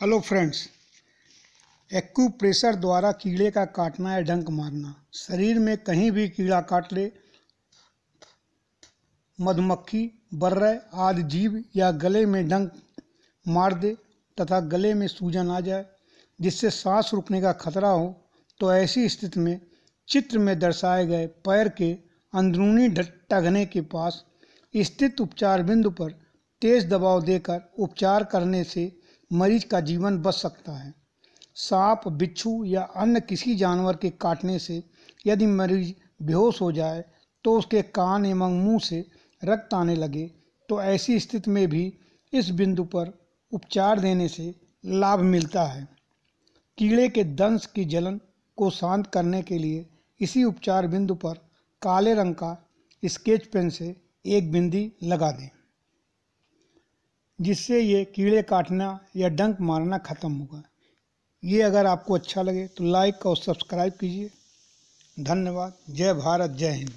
hello friends acupressure द्वारा कीड़े का काटना या डंक मारना शरीर में कहीं भी कीड़ा काट ले मधुमक्खी बर्रे आदि जीव या गले में डंक मार दे तथा गले में सूजन आ जाए जिससे सांस रुकने का खतरा हो तो ऐसी स्थिति में चित्र में दर्शाए गए पैर के अंदरूनी टगने के पास स्थित उपचार बिंदु पर तेज दबाव देकर उपचार करने से मरीज का जीवन बच सकता है सांप बिच्छू या अन्य किसी जानवर के काटने से यदि मरीज बेहोश हो जाए तो उसके कान एवं मुंह से रक्त आने लगे तो ऐसी स्थिति में भी इस बिंदु पर उपचार देने से लाभ मिलता है कीड़े के दंश की जलन को शांत करने के लिए इसी उपचार बिंदु पर काले रंग का स्केच पेन से एक बिंदी लगा दें जिससे ये कीड़े काटना या डंक मारना ख़त्म होगा ये अगर आपको अच्छा लगे तो लाइक और सब्सक्राइब कीजिए धन्यवाद जय भारत जय हिंद